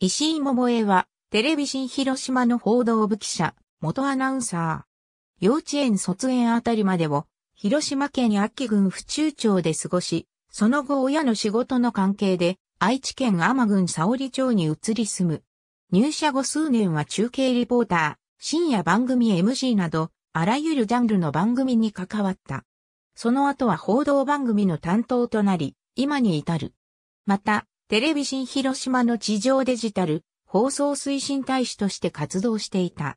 石井桃江は、テレビ新広島の報道部記者、元アナウンサー。幼稚園卒園あたりまでを、広島県安岐郡府中町で過ごし、その後親の仕事の関係で、愛知県天郡沙織町に移り住む。入社後数年は中継リポーター、深夜番組 MC など、あらゆるジャンルの番組に関わった。その後は報道番組の担当となり、今に至る。また、テレビ新広島の地上デジタル放送推進大使として活動していた。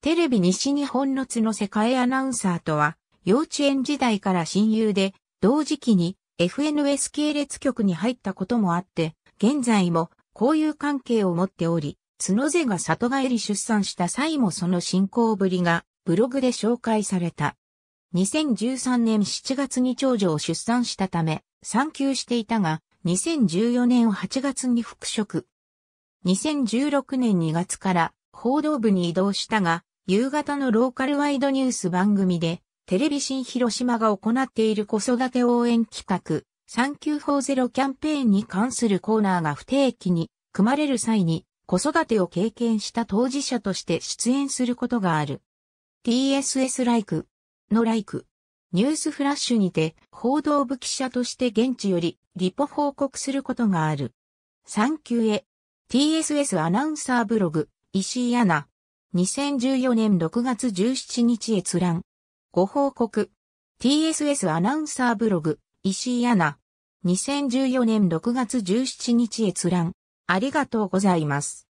テレビ西日本の津の世界アナウンサーとは、幼稚園時代から親友で、同時期に FNS 系列局に入ったこともあって、現在も交友関係を持っており、角瀬が里帰り出産した際もその進行ぶりがブログで紹介された。2013年7月に長女を出産したため、産休していたが、2014年8月に復職。2016年2月から報道部に移動したが、夕方のローカルワイドニュース番組で、テレビ新広島が行っている子育て応援企画、3940キャンペーンに関するコーナーが不定期に組まれる際に、子育てを経験した当事者として出演することがある。TSS ライクのライクニュースフラッシュにて報道部記者として現地よりリポ報告することがある。産休へ TSS アナウンサーブログ石井アナ2014年6月17日閲覧ご報告 TSS アナウンサーブログ石井アナ2014年6月17日閲覧ありがとうございます。